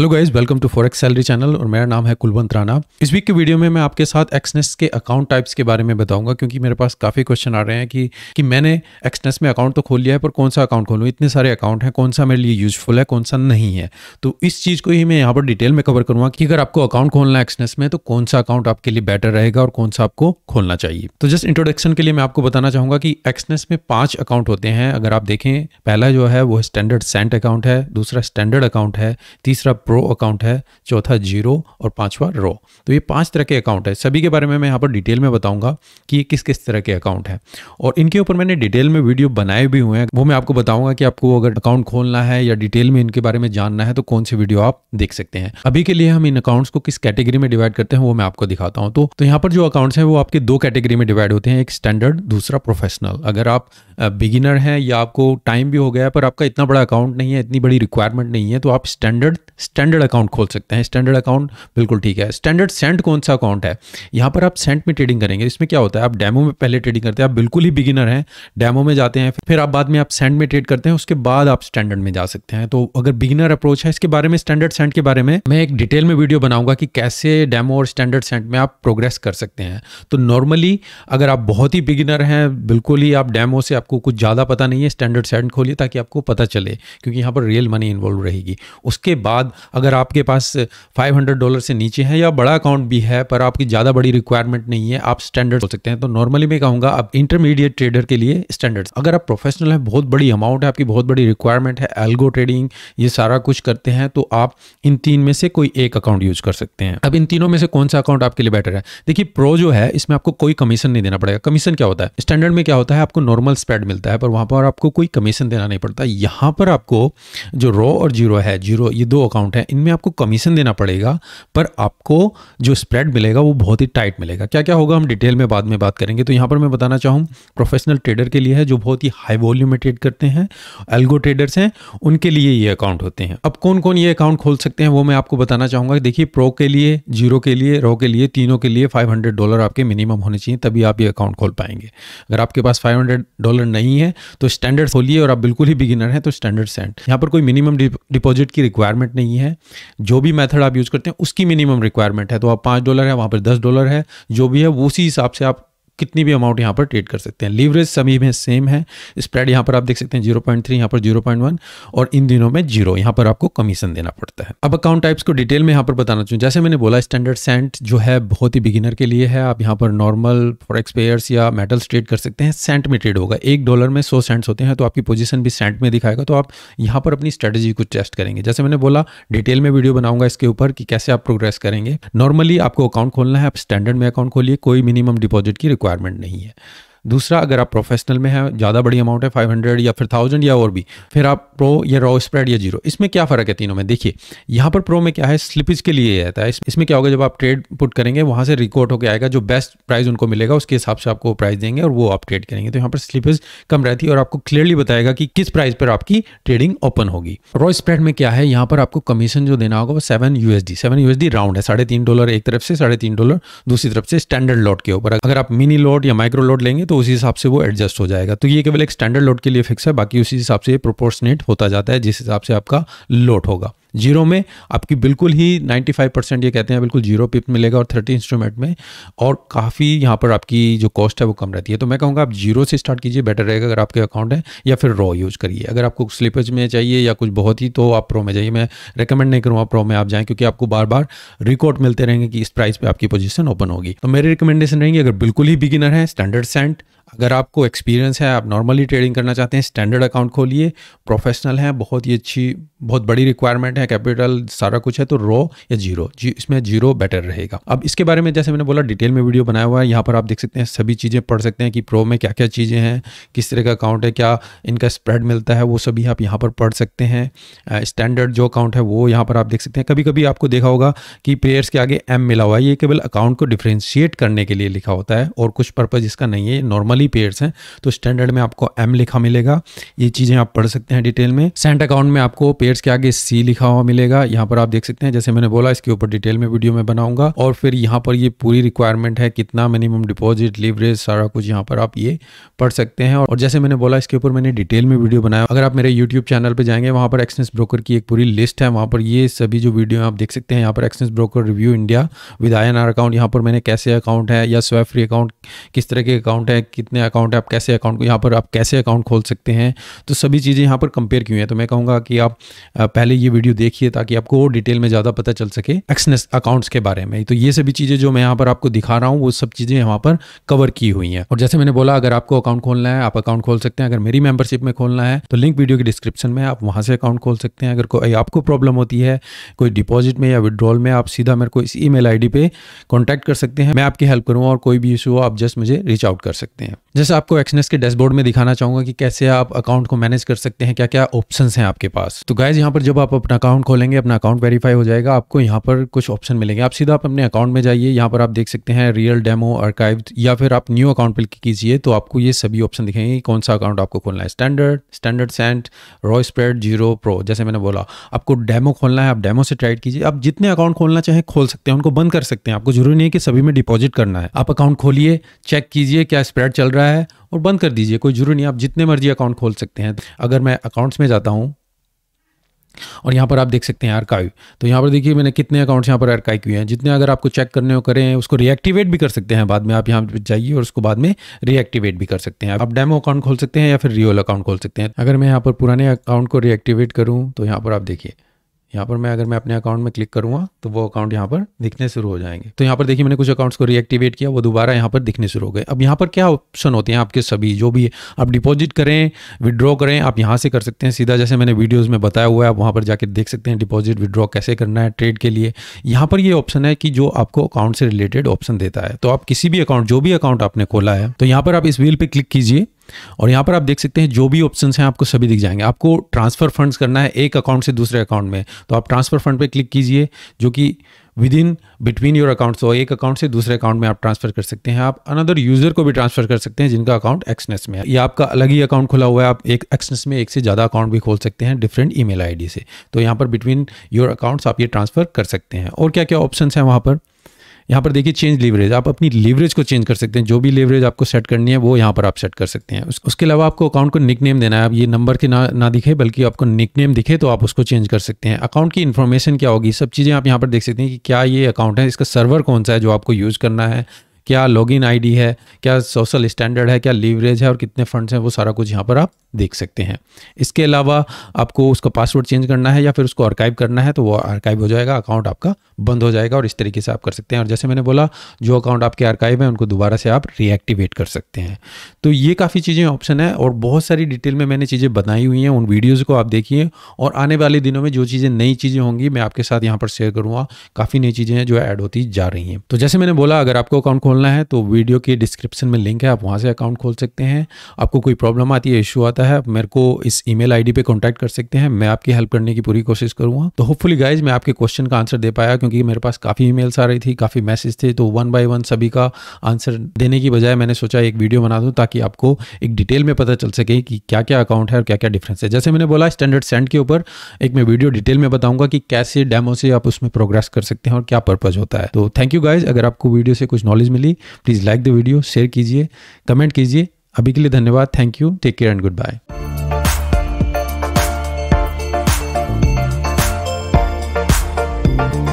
hello guys welcome to forex salary channel और मेरा नाम है कुलवंत राणा इस वीक के वीडियो में मैं आपके साथ एक्सनेस के अकाउंट टाइप्स के बारे में बताऊंगा क्योंकि मेरे पास काफ़ी क्वेश्चन आ रहे हैं कि कि मैंने एक्सनेस में अकाउंट तो खोल लिया है पर कौन सा अकाउंट खोलूँ इतने सारे अकाउंट हैं कौन सा मेरे लिए यूजफुल है कौन सा नहीं है तो इस चीज़ को ही मैं यहाँ पर डिटेल में कवर करूँगा कि अगर आपको अकाउंट खोलना है एक्सनेस में तो कौन सा अकाउंट आपके लिए बेटर रहेगा और कौन सा आपको खोलना चाहिए तो जस्ट इंट्रोडक्शन के लिए मैं आपको बताना चाहूँगा कि एक्सनेस में पाँच अकाउंट होते हैं अगर आप देखें पहला जो है वो स्टैंडर्ड सेंट अकाउंट है दूसरा स्टैंडर्ड अकाउंट है तीसरा प्रो अकाउंट है चौथा जीरो और पांचवा रो तो ये पांच तरह के अकाउंट है सभी के बारे में मैं यहाँ पर डिटेल में बताऊंगा कि ये किस किस तरह के अकाउंट है और इनके ऊपर मैंने डिटेल में वीडियो बनाए भी हुए हैं वो मैं आपको बताऊंगा कि आपको अगर अकाउंट खोलना है या डिटेल में इनके बारे में जानना है तो कौन से वीडियो आप देख सकते हैं अभी के लिए हम इन अकाउंट्स को किस कैटेगरी में डिवाइड करते हैं वो मैं आपको दिखाता हूँ तो, तो यहाँ पर जो अकाउंट्स हैं वो आपके दो कैटेगरी में डिवाइड होते हैं एक स्टैंडर्ड दूसरा प्रोफेशनल अगर आप बिगिनर हैं या आपको टाइम भी हो गया पर आपका इतना बड़ा अकाउंट नहीं है इतनी बड़ी रिक्वायरमेंट नहीं है तो आप स्टैंडर्ड स्टैंडर्ड अकाउंट खोल सकते हैं स्टैंडर्ड अकाउंट बिल्कुल ठीक है स्टैंडर्ड सेंट कौन सा अकाउंट है यहाँ पर आप सेंट में ट्रेडिंग करेंगे इसमें क्या होता है आप डेमो में पहले ट्रेडिंग करते हैं आप बिल्कुल ही बिगिनर हैं डेमो में जाते हैं फिर आप बाद में आप सेंट में ट्रेड करते हैं उसके बाद आप स्टैंडर्ड में जा सकते हैं तो अगर बिगिनर अप्रोच है इसके बारे में स्टैंडर्ड सेंट के बारे में मैं एक डिटेल में वीडियो बनाऊंगा कि कैसे डेमो और स्टैंडर्ड सेंट में आप प्रोग्रेस कर सकते हैं तो नॉर्मली अगर आप बहुत ही बिगिनर हैं बिल्कुल ही आप डेमो से आपको कुछ ज़्यादा पता नहीं है स्टैंडर्ड सेंट खोलिए ताकि आपको पता चले क्योंकि यहाँ पर रियल मनी इन्वॉल्व रहेगी उसके बाद अगर आपके पास 500 डॉलर से नीचे है या बड़ा अकाउंट भी है पर आपकी ज़्यादा बड़ी रिक्वायरमेंट नहीं है आप स्टैंडर्ड हो सकते हैं तो नॉर्मली मैं कहूँगा आप इंटरमीडिएट ट्रेडर के लिए स्टैंडर्ड्स अगर आप प्रोफेशनल हैं बहुत बड़ी अमाउंट है आपकी बहुत बड़ी रिक्वायरमेंट है एल्गो ट्रेडिंग ये सारा कुछ करते हैं तो आप इन तीन में से कोई एक अकाउंट यूज कर सकते हैं अब इन तीनों में से कौन सा अकाउंट आपके लिए बेटर है देखिए प्रो जो है इसमें आपको कोई कमीशन नहीं देना पड़ेगा कमीशन क्या होता है स्टैंडर्ड में क्या होता है आपको नॉर्मल स्प्रेड मिलता है पर वहाँ पर आपको कोई कमीशन देना नहीं पड़ता यहाँ पर आपको जो रो और जीरो है जीरो ये दो अकाउंट अकाउंट हैं इनमें आपको कमीशन देना पड़ेगा पर आपको जो स्प्रेड मिलेगा वो बहुत ही टाइट मिलेगा क्या क्या होगा हम डिटेल में बाद में बात करेंगे तो यहाँ पर मैं बताना चाहूँ प्रोफेशनल ट्रेडर के लिए है जो बहुत ही हाई वॉल्यूम में ट्रेड करते हैं एल्गो ट्रेडर्स हैं उनके लिए ये अकाउंट होते हैं अब कौन कौन ये अकाउंट खोल सकते हैं वो मैं आपको बताना चाहूँगा देखिए प्रो के लिए जीरो के लिए रो के लिए तीनों के लिए फाइव डॉलर आपके मिनिमम होने चाहिए तभी आप ये अकाउंट खोल पाएंगे अगर आपके पास फाइव डॉलर नहीं है तो स्टैंडर्ड खोलिए और आप बिल्कुल ही बिगिनर हैं तो स्टैंडर्ड सेंट यहाँ पर कोई मिनिमम डिपॉजिट की रिक्वायरमेंट नहीं है है जो भी मेथड आप यूज़ करते हैं उसकी मिनिमम रिक्वायरमेंट है तो आप पाँच डॉलर है वहाँ पर दस डॉलर है जो भी है उसी हिसाब से आप कितनी भी अमाउंट यहाँ पर ट्रेड कर सकते हैं लीवरेज सभी में सेम है स्प्रेड यहाँ पर आप देख सकते हैं जीरो पॉइंट थ्री यहाँ पर जीरो पॉइंट वन और इन दिनों में जीरो यहाँ पर आपको कमीशन देना पड़ता है अब अकाउंट टाइप्स को डिटेल में यहाँ पर बताना चाहूँ जैसे मैंने बोला स्टैंडर्ड सेंट जो है बहुत ही बिगिनर के लिए है आप यहाँ पर नॉर्मल फॉरेक्स पेयर्स या मेटल्स ट्रेड कर सकते हैं सेंट में ट्रेड होगा एक डॉलर में सौ सेंट्स होते हैं तो आपकी पोजिशन भी सेंट में दिखाएगा तो आप यहाँ पर अपनी स्ट्रेटेजी को टेस्ट करेंगे जैसे मैंने बोला डिटेल में वीडियो बनाऊंगा इसके ऊपर कि कैसे आप प्रोग्रेस करेंगे नॉर्मली आपको अकाउंट खोलना है आप स्टैंडर्ड में अकाउंट खोलिए कोई मिनिमम डिपॉजिट की रिक्वायरमेंट रिक्वायरमेंट नहीं है दूसरा अगर आप प्रोफेशनल में है ज़्यादा बड़ी अमाउंट है 500 या फिर 1000 या और भी फिर आप प्रो या रॉ स्प्रेड या जीरो इसमें क्या फ़र्क है तीनों में देखिए यहाँ पर प्रो में क्या है स्लिपेज के लिए रहता है इसमें क्या होगा जब आप ट्रेड पुट करेंगे वहाँ से रिकॉर्ड होकर आएगा जो बेस्ट प्राइस उनको मिलेगा उसके हिसाब से आपको प्राइस देंगे और वो आप ट्रेड करेंगे तो यहाँ पर स्लिपेज कम रहती है और आपको क्लियरली बताएगा कि किस प्राइस पर आपकी ट्रेडिंग ओपन होगी रॉ स्प्रेड में क्या है यहाँ पर आपको कमीशन जो देना होगा वो seven USD seven USD round है साढ़े तीन डॉलर एक तरफ से साढ़े तीन डॉलर दूसरी तरफ से स्टैंडर्ड लॉट के ऊपर अगर आप मिनी लॉट या माइक्रो लॉट लेंगे तो उसी हिसाब से वो एडजस्ट हो जाएगा तो ये केवल एक स्टैंडर्ड लोड के लिए फिक्स है बाकी उसी हिसाब से प्रोपोर्शनेट होता जाता है जिस हिसाब से आपका लोड होगा जीरो में आपकी बिल्कुल ही 95 परसेंट ये कहते हैं बिल्कुल जीरो पिप मिलेगा और 30 इंस्ट्रूमेंट में और काफ़ी यहाँ पर आपकी जो कॉस्ट है वो कम रहती है तो मैं कहूँगा आप जीरो से स्टार्ट कीजिए बेटर रहेगा अगर आपके अकाउंट है या फिर रॉ यूज़ करिए अगर आपको स्लिपेज में चाहिए या कुछ बहुत ही तो आप प्रो में जाइए मैं रिकमेंड नहीं करूँगा प्रो में आप जाएँ क्योंकि आपको बार बार रिकॉर्ड मिलते रहेंगे कि इस प्राइस पर आपकी पोजिशन ओपन होगी तो मेरी रिकमेंडेशन रहेंगी अगर बिल्कुल ही बिगिनर है स्टैंडर्ड सेंट अगर आपको एक्सपीरियंस है आप नॉर्मली ट्रेडिंग करना चाहते हैं स्टैंडर्ड अकाउंट खोलिए प्रोफेशनल है बहुत ही अच्छी बहुत बड़ी रिक्वायरमेंट है कैपिटल सारा कुछ है तो रो या जीरो जी इसमें जीरो बेटर रहेगा अब इसके बारे में जैसे मैंने बोला डिटेल में वीडियो बनाया हुआ है यहाँ पर आप देख सकते हैं सभी चीज़ें पढ़ सकते हैं कि प्रो में क्या क्या चीज़ें हैं किस तरह का अकाउंट है क्या इनका स्प्रेड मिलता है वो सभी आप यहाँ पर पढ़ सकते हैं स्टैंडर्ड जो अकाउंट है वो यहाँ पर आप देख सकते हैं कभी कभी आपको देखा होगा कि प्लेयर्स के आगे एम मिला हुआ है ये केवल अकाउंट को डिफ्रेंशिएट करने के लिए लिखा होता है और कुछ पर्पज़ इसका नहीं है नॉर्मली खाली पेयर्स हैं तो स्टैंडर्ड में आपको एम लिखा मिलेगा ये चीज़ें आप पढ़ सकते हैं डिटेल में सेंट अकाउंट में आपको पेयर्स के आगे सी लिखा हुआ मिलेगा यहाँ पर आप देख सकते हैं जैसे मैंने बोला इसके ऊपर डिटेल में वीडियो में बनाऊंगा और फिर यहाँ पर ये पूरी रिक्वायरमेंट है कितना मिनिमम डिपॉजिट लिवरेज सारा कुछ यहाँ पर आप ये पढ़ सकते हैं और जैसे मैंने बोला इसके ऊपर मैंने डिटेल में वीडियो बनाया अगर आप मेरे यूट्यूब चैनल पर जाएंगे वहाँ पर एक्सनेस ब्रोकर की एक पूरी लिस्ट है वहाँ पर ये सभी जो वीडियो आप देख सकते हैं यहाँ पर Exness broker review India with I account यहाँ पर मैंने कैसे अकाउंट है या स्वेब फ्री अकाउंट किस तरह के अकाउंट है कितने अकाउंट है आप कैसे अकाउंट यहाँ पर आप कैसे अकाउंट खोल सकते हैं तो सभी चीज़ें यहाँ पर कंपेयर की हुई हैं तो मैं कहूँगा कि आप पहले ये वीडियो देखिए ताकि आपको और डिटेल में ज़्यादा पता चल सके एक्सनेस अकाउंट्स के बारे में तो ये सभी चीज़ें जो मैं यहाँ पर आपको दिखा रहा हूँ वो सब चीज़ें यहाँ पर कवर की हुई हैं और जैसे मैंने बोला अगर आपको अकाउंट खोलना है आप अकाउंट खोल सकते हैं अगर मेरी मेंबरशिप में खोलना है तो लिंक वीडियो के डिस्क्रिप्शन में आप वहाँ से अकाउंट खोल सकते हैं अगर कोई आपको प्रॉब्लम होती है कोई डिपॉजिट में या विड्रॉल में आप सीधा मेरे को इस आई डी पे कॉन्टैक्ट कर सकते हैं मैं आपकी हेल्प करूँगा और कोई भी इशू हो आप जस्ट मुझे रीच आउट कर सकते हैं जैसे आपको एक्सनेस के डैशबोर्ड में दिखाना चाहूंगा कि कैसे आप अकाउंट को मैनेज कर सकते हैं क्या क्या ऑप्शन हैं आपके पास तो गाइज यहाँ पर जब आप अपना अकाउंट खोलेंगे अपना अकाउंट वेरीफाई हो जाएगा आपको यहाँ पर कुछ ऑप्शन मिलेंगे आप सीधा आप अपने अकाउंट में जाइए यहाँ पर आप देख सकते हैं रियल डेमो अर्काइव या फिर आप न्यू अकाउंट पर कीजिए तो आपको ये सभी ऑप्शन दिखेंगे कौन सा अकाउंट आपको खोलना है standard standard cent raw spread zero pro जैसे मैंने बोला आपको डेमो खोलना है आप डेमो से ट्राइड कीजिए आप जितने अकाउंट खोलना चाहें खोल सकते हैं उनको बंद कर सकते हैं आपको जरूरी नहीं है कि सभी में डिपॉजिट करना है आप अकाउंट खोलिए चेक कीजिए क्या स्प्रेड चल चल रहा है और बंद कर दीजिए कोई जरूरी नहीं आप जितने मर्जी अकाउंट खोल सकते हैं अगर मैं अकाउंट्स में जाता हूँ और यहाँ पर आप देख सकते हैं आरकाइव तो यहाँ पर देखिए मैंने कितने अकाउंट्स यहाँ पर आरकाइव किए हैं जितने अगर आपको चेक करने हो करें उसको रिएक्टिवेट भी कर सकते हैं बाद में आप यहाँ पर जाइए और उसको बाद में रिएक्टिवेट भी कर सकते हैं आप डेमो अकाउंट खोल सकते हैं या फिर रियल अकाउंट खोल सकते हैं अगर मैं यहाँ पर पुराने अकाउंट को रिएक्टिवेट करूँ तो यहाँ पर आप देखिए यहाँ पर मैं अगर मैं अपने अकाउंट में क्लिक करूँगा तो वो अकाउंट यहाँ पर दिखने शुरू हो जाएंगे तो यहाँ पर देखिए मैंने कुछ अकाउंट्स को रिएक्टिवेट किया वो दोबारा यहाँ पर दिखने शुरू हो गए अब यहाँ पर क्या ऑप्शन होते हैं आपके सभी जो भी आप डिपॉजिट करें विड्रॉ करें आप यहाँ से कर सकते हैं सीधा जैसे मैंने वीडियोज़ में बताया हुआ है आप वहाँ पर जाकर देख सकते हैं डिपॉजिट विड्रॉ कैसे करना है ट्रेड के लिए यहाँ पर ये ऑप्शन है कि जो आपको अकाउंट से रिलेटेड ऑप्शन देता है तो आप किसी भी अकाउंट जो भी अकाउंट आपने खोला है तो यहाँ पर आप इस व्हील पर क्लिक कीजिए और यहाँ पर आप देख सकते हैं जो भी ऑप्शन हैं आपको सभी दिख जाएंगे आपको ट्रांसफ़र फंड्स करना है एक अकाउंट से दूसरे अकाउंट में तो आप ट्रांसफ़र फंड पर क्लिक कीजिए जो कि within between your account तो एक अकाउंट से दूसरे अकाउंट में आप ट्रांसफर कर सकते हैं आप अनदर यूजर को भी ट्रांसफर कर सकते हैं जिनका अकाउंट एक्सनेस में है या आपका अलग ही अकाउंट खुला हुआ है आप एक एक्सनेस में एक से ज़्यादा अकाउंट भी खोल सकते हैं डिफरेंट आई डी से तो यहाँ पर बिटवीन योर अकाउंट्स आप ये ट्रांसफर कर सकते हैं और क्या क्या ऑप्शन हैं वहाँ पर यहाँ पर देखिए चेंज लीवरेज आप अपनी लीवरेज को चेंज कर सकते हैं जो भी लीवरेज आपको सेट करनी है वो यहाँ पर आप सेट कर सकते हैं उसके अलावा आपको अकाउंट को निक नेम देना है आप ये नंबर के ना ना दिखे बल्कि आपको निक नेम दिखे तो आप उसको चेंज कर सकते हैं अकाउंट की इन्फॉर्मेशन क्या होगी सब चीज़ें आप यहाँ पर देख सकते हैं कि क्या ये अकाउंट है इसका सर्वर कौन सा है जो आपको यूज़ करना है क्या लॉग इन है क्या सोशल स्टैंडर्ड है क्या लीवरेज है और कितने फंड्स हैं वो सारा कुछ यहाँ पर आप देख सकते हैं इसके अलावा आपको उसका पासवर्ड चेंज करना है या फिर उसको आर्काइव करना है तो वो आर्काइव हो जाएगा अकाउंट आपका बंद हो जाएगा और इस तरीके से आप कर सकते हैं और जैसे मैंने बोला जो अकाउंट आपके आर्काइव हैं उनको दोबारा से आप रीएक्टिवेट कर सकते हैं तो ये काफ़ी चीज़ें ऑप्शन है और बहुत सारी डिटेल में मैंने चीज़ें बनाई हुई हैं उन वीडियोज़ को आप देखिए और आने वाले दिनों में जो चीज़ें नई चीज़ें होंगी मैं आपके साथ यहाँ पर शेयर करूँगा काफ़ी नई चीज़ें हैं जो ऐड होती जा रही हैं तो जैसे मैंने बोला अगर आपको अकाउंट खोलना है तो वीडियो के डिस्क्रिप्शन में लिंक है आप वहाँ से अकाउंट खोल सकते हैं आपको कोई प्रॉब्लम आती है इशू आता आता है आप मेरे को इस आई डी पे कॉन्टैक्ट कर सकते हैं मैं आपकी हेल्प करने की पूरी कोशिश करूंगा तो होपफुली गाइज मैं आपके क्वेश्चन का आंसर दे पाया क्योंकि मेरे पास काफ़ी मेल्स आ रही थी काफ़ी मैसेज थे तो वन बाय वन सभी का आंसर देने की बजाय मैंने सोचा एक वीडियो बना दूँ ताकि आपको एक डिटेल में पता चल सके कि क्या क्या अकाउंट है और क्या क्या डिफरेंस है जैसे मैंने बोला स्टैंडर्ड सेंड के ऊपर एक मैं वीडियो डिटेल में बताऊंगा कि कैसे डेमो से आप उसमें प्रोग्रेस कर सकते हैं और क्या पर्पज होता है तो थैंक यू गाइज अगर आपको वीडियो से कुछ नॉलेज मिली please like the video share कीजिए कमेंट कीजिए अभी के लिए धन्यवाद thank you take care and good bye thank you